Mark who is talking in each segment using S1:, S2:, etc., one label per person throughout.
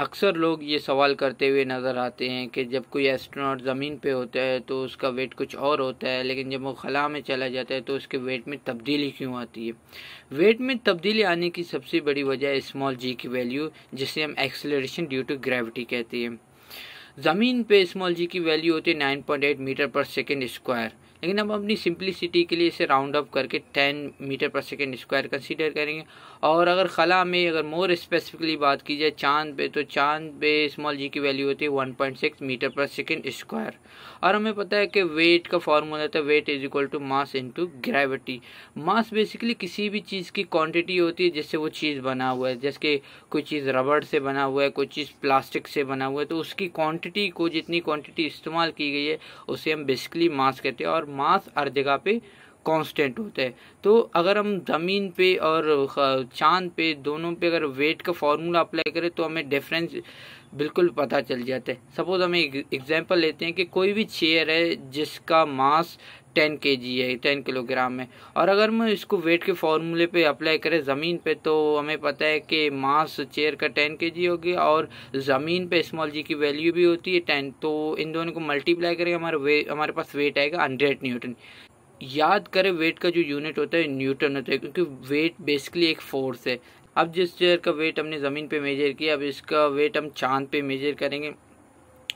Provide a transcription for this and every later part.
S1: अक्सर लोग ये सवाल करते हुए नज़र आते हैं कि जब कोई एस्ट्रोनॉट ज़मीन पे होता है तो उसका वेट कुछ और होता है लेकिन जब वो खला में चला जाता है तो उसके वेट में तब्दीली क्यों आती है वेट में तब्दीली आने की सबसे बड़ी वजह स्मॉल जी की वैल्यू जिसे हम एक्सेलरेशन ड्यू टू ग्रेविटी कहते हैं ज़मीन पे स्मॉल जी की वैल्यू होती है nine point eight metre per second square लेकिन हम अपनी सिंपलिसिटी के लिए इसे राउंड अप करके ten metre per second square consider करेंगे और अगर खला में अगर मोर स्पेसिफिकली बात की जाए चांद पे तो चांद पे स्मॉल जी की वैल्यू होती है one point six metre per second square और हमें पता है कि वेट का फॉर्मूला होता है weight is equal to mass into gravity mass basically किसी भी चीज़ की क्वान्टिटी होती है जिससे वो चीज़ बना हुआ है जैसे कोई चीज़ रबड़ से बना हुआ है कोई चीज़ प्लास्टिक से बना हुआ है तो उसकी क्वान्टिटी को जितनी क्वान्टिटी इस्तेमाल की गई है उसे हम बेसिकली मास कहते हैं और मास हर जगह पे कांस्टेंट होता है तो अगर हम ज़मीन पे और चांद पे दोनों पे अगर वेट का फार्मूला अप्लाई करें तो हमें डिफरेंस बिल्कुल पता चल जाता है सपोज हमें एग्जांपल लेते हैं कि कोई भी चेयर है जिसका मास टेन के जी है टेन किलोग्राम है और अगर हम इसको वेट के फॉर्मूले पे अप्लाई करें ज़मीन पे तो हमें पता है कि मास चेयर का टेन के जी होगी और ज़मीन पे स्मॉल जी की वैल्यू भी होती है टेन तो इन दोनों को मल्टीप्लाई करें हमारा वे हमारे पास वेट आएगा हंड्रेड न्यूटन याद करें वेट का जो यूनिट होता है न्यूटन होता है क्योंकि वेट बेसिकली एक फोर्स है अब जिस चेयर का वेट हमने ज़मीन पे मेजर किया अब इसका वेट हम चांद पे मेजर करेंगे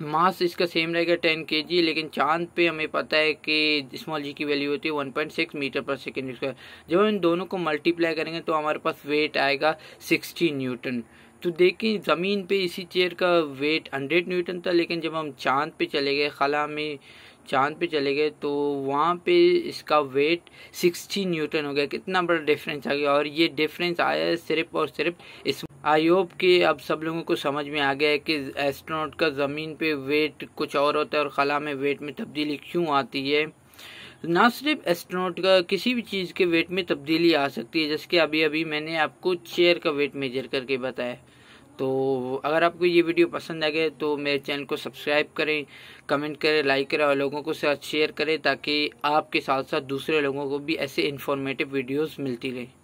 S1: मास इसका सेम रहेगा टेन के जी लेकिन चांद पे हमें पता है कि स्मॉल जी की वैल्यू होती है one point six metre per second square जब हम इन दोनों को मल्टीप्लाई करेंगे तो हमारे पास वेट आएगा सिक्सटी न्यूटन तो देखें ज़मीन पे इसी चेयर का वेट हंड्रेड न्यूटन था लेकिन जब हम चांद पे चले गए खला में चांद पे चले गए तो वहाँ पे इसका वेट सिक्सटी न्यूटन हो गया कितना बड़ा डिफरेंस आ गया और ये डिफरेंस आया है सिर्फ और सिर्फ इस आई होप अब सब लोगों को समझ में आ गया है कि एस्ट्रोनॉट का ज़मीन पे वेट कुछ और होता है और खला में वेट में तब्दीली क्यों आती है ना सिर्फ एस्ट्रोनॉट का किसी भी चीज़ के वेट में तब्दीली आ सकती है जैसे कि अभी अभी मैंने आपको चेयर का वेट मेजर करके बताया तो अगर आपको ये वीडियो पसंद आ गए तो मेरे चैनल को सब्सक्राइब करें कमेंट करें लाइक करें और लोगों को साथ शेयर करें ताकि आपके साथ साथ दूसरे लोगों को भी ऐसे इन्फॉर्मेटिव वीडियोस मिलती रहें